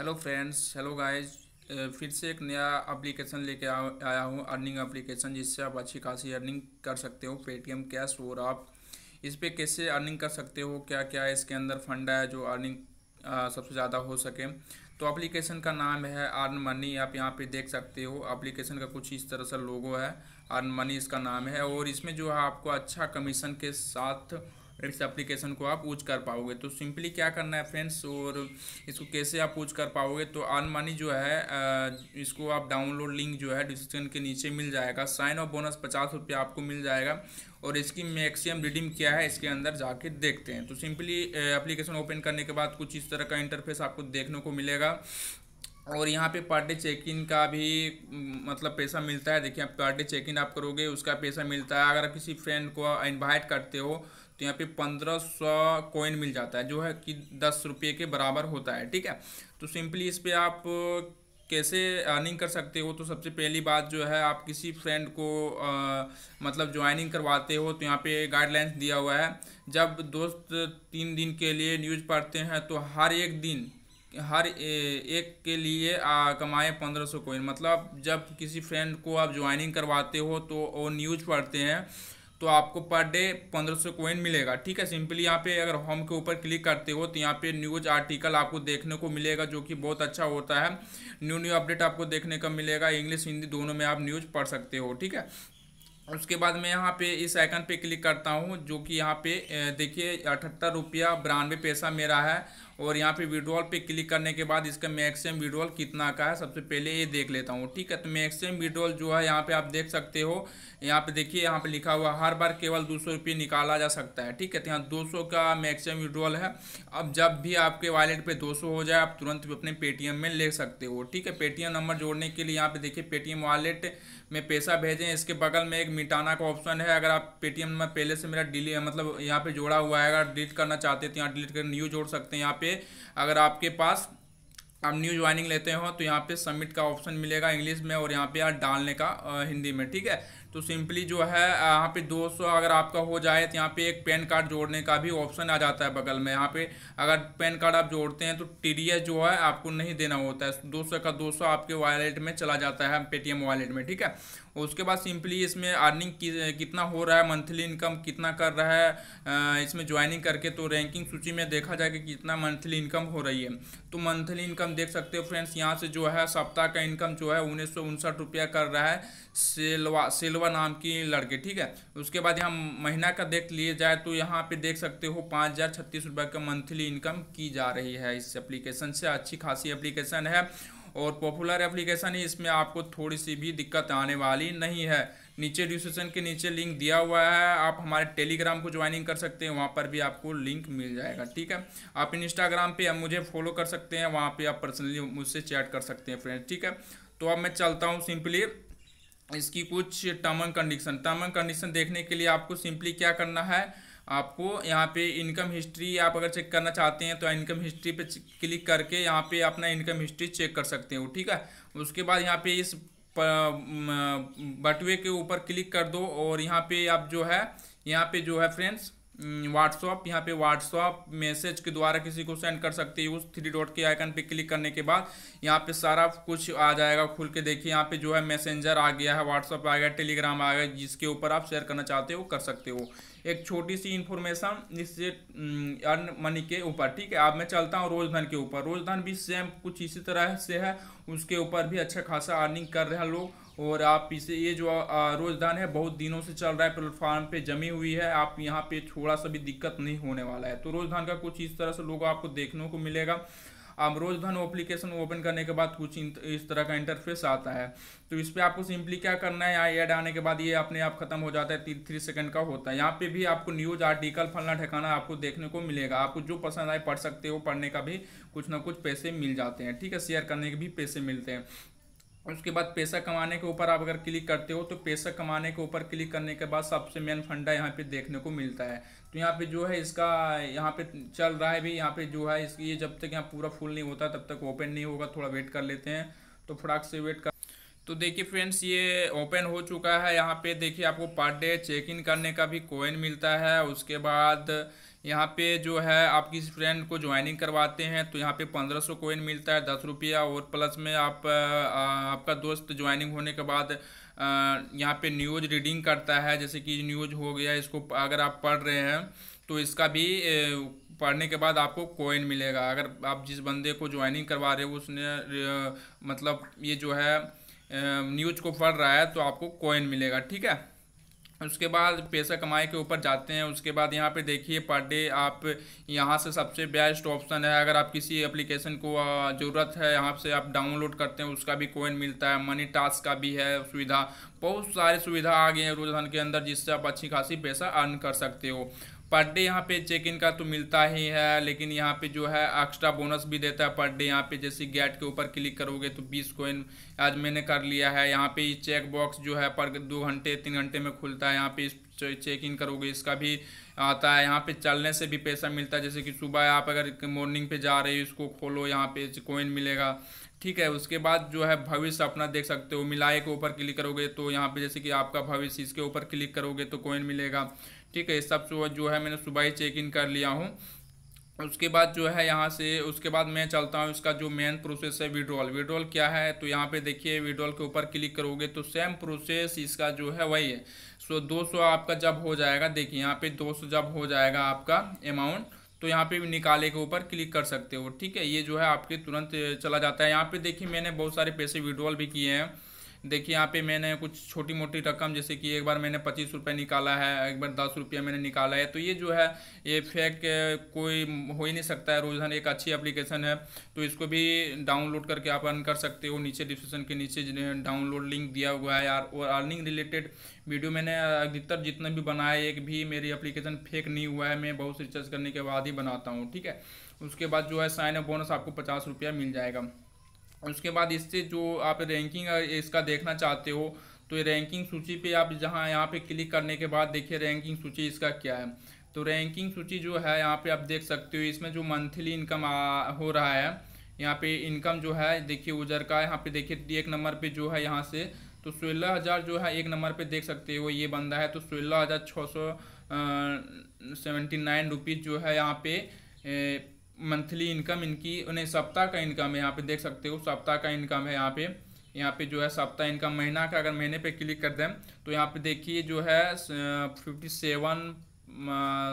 hello friends hello guys फिर से एक नया एप्लीकेशन लेके आया हूँ अर्निंग एप्लीकेशन जिससे आप अच्छी खासी अर्निंग कर सकते हो पेटीएम कैश और आप इस पर कैसे अर्निंग कर सकते हो क्या क्या इसके अंदर फंड है जो अर्निंग सबसे ज़्यादा हो सके तो एप्लीकेशन का नाम है अर्न मनी आप यहाँ पे देख सकते हो एप्लीकेशन का कुछ इस तरह से लोगो है अर्न मनी इसका नाम है और इसमें जो है आपको अच्छा कमीशन के साथ इस एप्लीकेशन को आप यूज कर पाओगे तो सिंपली क्या करना है फ्रेंड्स और इसको कैसे आप यूज कर पाओगे तो आन मनी जो है इसको आप डाउनलोड लिंक जो है डिस्क्रिप्शन के नीचे मिल जाएगा साइन ऑफ बोनस पचास रुपये आपको मिल जाएगा और इसकी मैक्सिमम रिडीम क्या है इसके अंदर जाके देखते हैं तो सिंपली एप्लीकेशन ओपन करने के बाद कुछ इस तरह का इंटरफेस आपको देखने को मिलेगा और यहाँ पे पर डे चेक इन का भी मतलब पैसा मिलता है देखिए आप पर डे चेक इन आप करोगे उसका पैसा मिलता है अगर आप किसी फ्रेंड को इनवाइट करते हो तो यहाँ पे पंद्रह सौ कोइन मिल जाता है जो है कि दस रुपये के बराबर होता है ठीक है तो सिंपली इस पर आप कैसे अर्निंग कर सकते हो तो सबसे पहली बात जो है आप किसी फ्रेंड को आ, मतलब ज्वाइनिंग करवाते हो तो यहाँ पे गाइडलाइंस दिया हुआ है जब दोस्त तीन दिन के लिए न्यूज़ पढ़ते हैं तो हर एक दिन हर एक के लिए कमाएँ पंद्रह सौ कोइन मतलब जब किसी फ्रेंड को आप ज्वाइनिंग करवाते हो तो वो न्यूज़ पढ़ते हैं तो आपको पर डे पंद्रह सौ कोइन मिलेगा ठीक है सिंपली यहाँ पे अगर होम के ऊपर क्लिक करते हो तो यहाँ पे न्यूज़ आर्टिकल आपको देखने को मिलेगा जो कि बहुत अच्छा होता है न्यू न्यू अपडेट आपको देखने का मिलेगा इंग्लिश हिंदी दोनों में आप न्यूज़ पढ़ सकते हो ठीक है उसके बाद मैं यहाँ पे इस आइकन पे क्लिक करता हूँ जो कि यहाँ पे देखिए अठहत्तर रुपया बिरानवे पैसा मेरा है और यहाँ पे विड्रॉल पे क्लिक करने के बाद इसका मैक्सिमम विड्रॉल कितना का है सबसे पहले ये देख लेता हूँ ठीक है तो मैक्सिमम विड्रॉल जो है यहाँ पे आप देख सकते हो यहाँ पे देखिए यहाँ पे लिखा हुआ हर बार केवल दो सौ निकाला जा सकता है ठीक है तो यहाँ दो का मैक्सिमम विड्रॉल है अब जब भी आपके वॉलेट पर दो हो जाए आप तुरंत भी अपने पेटीएम में ले सकते हो ठीक है पेटीएम नंबर जोड़ने के लिए यहाँ पर देखिए पेटीएम वॉलेट में पैसा भेजें इसके बगल में एक मिटाना का ऑप्शन है अगर आप पेटीएम में पहले से मेरा डिली मतलब यहाँ पे जोड़ा हुआ है अगर डिलीट करना चाहते हैं तो यहाँ डिलीट कर न्यू जोड़ सकते हैं यहाँ पे अगर आपके पास आप न्यू ज्वाइनिंग लेते हो तो यहाँ पे सबमिट का ऑप्शन मिलेगा इंग्लिश में और यहाँ पे यार डालने का हिंदी में ठीक है तो सिंपली जो है यहाँ पे 200 अगर आपका हो जाए तो यहाँ पे एक पैन कार्ड जोड़ने का भी ऑप्शन आ जाता है बगल में यहाँ पे अगर पैन कार्ड आप जोड़ते हैं तो टी जो है आपको नहीं देना होता है दो का दो आपके वॉलेट में चला जाता है पेटीएम वॉलेट में ठीक है उसके बाद सिंपली इसमें अर्निंग कितना हो रहा है मंथली इनकम कितना कर रहा है इसमें ज्वाइनिंग करके तो रैंकिंग सूची में देखा जाए कि कितना मंथली इनकम हो रही है तो मंथली इनकम इनकम देख सकते हो फ्रेंड्स यहाँ से जो है सप्ताह का इनकम जो है उन्नीस सौ उनसठ रुपया कर रहा है सेलवा सेलवा नाम की लड़के ठीक है उसके बाद यहाँ महीना का देख लिए जाए तो यहाँ पे देख सकते हो पाँच हज़ार छत्तीस रुपये का मंथली इनकम की जा रही है इस एप्लीकेशन से अच्छी खासी एप्लीकेशन है और पॉपुलर एप्लीकेशन है इसमें आपको थोड़ी सी भी दिक्कत आने वाली नहीं है नीचे डिस्क्रिप्शन के नीचे लिंक दिया हुआ है आप हमारे टेलीग्राम को ज्वाइनिंग कर सकते हैं वहाँ पर भी आपको लिंक मिल जाएगा ठीक है आप इंस्टाग्राम पर मुझे फॉलो कर सकते हैं वहाँ पर आप पर्सनली मुझसे चैट कर सकते हैं फ्रेंड ठीक है तो अब मैं चलता हूँ सिंपली इसकी कुछ term and condition term and condition देखने के लिए आपको सिंपली क्या करना है आपको यहाँ पे इनकम हिस्ट्री आप अगर चेक करना चाहते हैं तो इनकम हिस्ट्री पे क्लिक करके यहाँ पे अपना इनकम हिस्ट्री चेक कर सकते हो ठीक है उसके बाद यहाँ पे इस बटुए के ऊपर क्लिक कर दो और यहाँ पे आप जो है यहाँ पे जो है फ्रेंड्स व्हाट्सअप हम्म, यहाँ पे व्हाट्सअप मैसेज के द्वारा किसी को सेंड कर सकते हैं उस थ्री डॉट के आइकन पे क्लिक करने के बाद यहाँ पे सारा कुछ आ जाएगा खुल के देखिए यहाँ पे जो है मैसेंजर आ गया है व्हाट्सअप आ गया टेलीग्राम आ गया जिसके ऊपर आप शेयर करना चाहते हो कर सकते हो एक छोटी सी इन्फॉर्मेशन इससे अर्न हम्म, मनी के ऊपर ठीक है अब मैं चलता हूँ रोजधन के ऊपर रोजधन भी सेम कुछ इसी तरह से है उसके ऊपर भी अच्छा खासा अर्निंग कर रहे हैं लोग और आप इसे ये जो रोजदान है बहुत दिनों से चल रहा है प्लेटफार्म पे जमी हुई है आप यहाँ पे थोड़ा सा भी दिक्कत नहीं होने वाला है तो रोजदान का कुछ इस तरह से लोगों आपको देखने को मिलेगा आप रोजधन एप्लीकेशन ओपन करने के बाद कुछ इस तरह का इंटरफेस आता है तो इस पर आपको सिंपली क्या करना है यहाँ एड आने के बाद ये अपने आप खत्म हो जाता है तीन थ्री सेकंड का होता है यहाँ पे भी आपको न्यूज़ आर्टिकल फलना ठिकाना आपको देखने को मिलेगा आपको जो पसंद आए पढ़ सकते हो पढ़ने का भी कुछ ना कुछ पैसे मिल जाते हैं ठीक है शेयर करने के भी पैसे मिलते हैं उसके बाद पैसा कमाने के ऊपर आप अगर क्लिक करते हो तो पैसा कमाने के ऊपर क्लिक करने के बाद सबसे मेन फंडा यहाँ पे देखने को मिलता है तो यहाँ पे जो है इसका यहाँ पे चल रहा है भी यहाँ पे जो है इसकी ये जब तक यहाँ पूरा फुल नहीं होता तब तक ओपन नहीं होगा थोड़ा वेट कर लेते हैं तो फटाक से वेट कर तो देखिए फ्रेंड्स ये ओपन हो चुका है यहाँ पे देखिए आपको पर डे चेक इन करने का भी कोइन मिलता है उसके बाद यहाँ पे जो है आप किसी फ्रेंड को ज्वाइनिंग करवाते हैं तो यहाँ पे पंद्रह सौ कोइन मिलता है दस रुपया और प्लस में आप आपका दोस्त ज्वाइनिंग होने के बाद यहाँ पे न्यूज़ रीडिंग करता है जैसे कि न्यूज़ हो गया इसको अगर आप पढ़ रहे हैं तो इसका भी पढ़ने के बाद आपको कोइन मिलेगा अगर आप जिस बंदे को ज्वाइनिंग करवा रहे हो उसने मतलब ये जो है न्यूज़ को पढ़ रहा है तो आपको कोइन मिलेगा ठीक है उसके बाद पैसा कमाए के ऊपर जाते हैं उसके बाद यहाँ पे देखिए पर डे आप यहाँ से सबसे बेस्ट ऑप्शन है अगर आप किसी एप्लीकेशन को ज़रूरत है यहाँ से आप डाउनलोड करते हैं उसका भी कोइन मिलता है मनी टास्क का भी है सुविधा बहुत सारी सुविधा आ गई है रोजान के अंदर जिससे आप अच्छी खासी पैसा अर्न कर सकते हो पर डे यहाँ पे चेक इन का तो मिलता ही है लेकिन यहाँ पे जो है एक्स्ट्रा बोनस भी देता है पर डे यहाँ पे जैसे गेट के ऊपर क्लिक करोगे तो 20 कोइन आज मैंने कर लिया है यहाँ पे चेक बॉक्स जो है पर दो घंटे तीन घंटे में खुलता है यहाँ पे चेक इन करोगे इसका भी आता है यहाँ पे चलने से भी पैसा मिलता है जैसे कि सुबह आप अगर मॉर्निंग पे जा रहे हो इसको खोलो यहाँ पे कोइन मिलेगा ठीक है उसके बाद जो है भविष्य अपना देख सकते हो मिलाए के ऊपर क्लिक करोगे तो यहाँ पे जैसे कि आपका भविष्य इसके ऊपर क्लिक करोगे तो कोइन मिलेगा ठीक है सब जो है मैंने सुबह ही चेक इन कर लिया हूँ उसके बाद जो है यहाँ से उसके बाद मैं चलता हूँ इसका जो मेन प्रोसेस है विड्रॉल विड्रॉल क्या है तो यहाँ पे देखिए विड्रॉल के ऊपर क्लिक करोगे तो सेम प्रोसेस इसका जो है वही है सो दो सौ आपका जब हो जाएगा देखिए यहाँ पे दो सौ जब हो जाएगा आपका अमाउंट तो यहाँ पे भी निकाले के ऊपर क्लिक कर सकते हो ठीक है ये जो है आपके तुरंत चला जाता है यहाँ पर देखिए मैंने बहुत सारे पैसे विड्रॉल भी किए हैं देखिए यहाँ पे मैंने कुछ छोटी मोटी रकम जैसे कि एक बार मैंने पच्चीस रुपये निकाला है एक बार दस रुपया मैंने निकाला है तो ये जो है ये फेक कोई हो ही नहीं सकता है रोजन एक अच्छी एप्लीकेशन है तो इसको भी डाउनलोड करके आप अर्न कर सकते हो नीचे डिस्क्रिप्शन के नीचे डाउनलोड लिंक दिया हुआ है यार और अर्निंग रिलेटेड वीडियो मैंने अधिकतर जितने भी बनाए एक भी मेरी एप्लीकेशन फेक नहीं हुआ है मैं बहुत रिसर्च करने के बाद ही बनाता हूँ ठीक है उसके बाद जो है साइन अप बोनस आपको पचास रुपया मिल जाएगा उसके बाद इससे जो आप रैंकिंग इसका देखना चाहते हो तो ये रैंकिंग सूची पे आप जहाँ यहाँ पे क्लिक करने के बाद देखिए रैंकिंग सूची इसका क्या है तो रैंकिंग सूची जो है यहाँ पे आप देख सकते हो इसमें जो मंथली इनकम हो रहा है यहाँ पे इनकम जो है देखिए उजर का यहाँ पे देखिए एक नंबर पे जो है यहाँ से तो सोलह हज़ार जो है एक नंबर पे देख सकते हो ये बंदा है तो सोलह हज़ार छः सौ सेवेंटी नाइन रुपीज़ जो है यहाँ पे ए, मंथली इनकम इनकी उन्हें सप्ताह का इनकम है यहाँ पे देख सकते हो सप्ताह का इनकम है यहाँ पे यहाँ पे जो है सप्ताह इनकम महीना का अगर महीने पे क्लिक कर दें तो यहाँ पे देखिए जो है फिफ्टी सेवन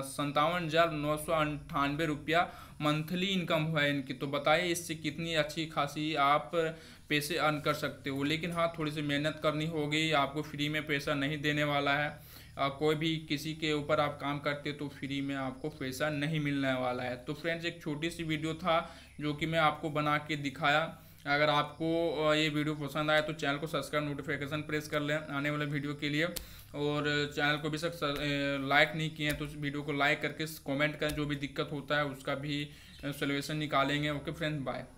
संतावन हज़ार नौ सौ अंठानवे रुपया मंथली इनकम हुआ है इनकी तो बताइए इससे कितनी अच्छी खासी आप पैसे अर्न कर सकते हो लेकिन हाँ थोड़ी सी मेहनत करनी होगी आपको फ्री में पैसा नहीं देने वाला है कोई भी किसी के ऊपर आप काम करते तो फ्री में आपको पैसा नहीं मिलने वाला है तो फ्रेंड्स एक छोटी सी वीडियो था जो कि मैं आपको बना के दिखाया अगर आपको ये वीडियो पसंद आया तो चैनल को सब्सक्राइब नोटिफिकेशन प्रेस कर लें आने वाले वीडियो के लिए और चैनल को भी सब लाइक नहीं किए हैं तो वीडियो को लाइक करके कमेंट करें जो भी दिक्कत होता है उसका भी सोल्यूशन निकालेंगे ओके फ्रेंड्स बाय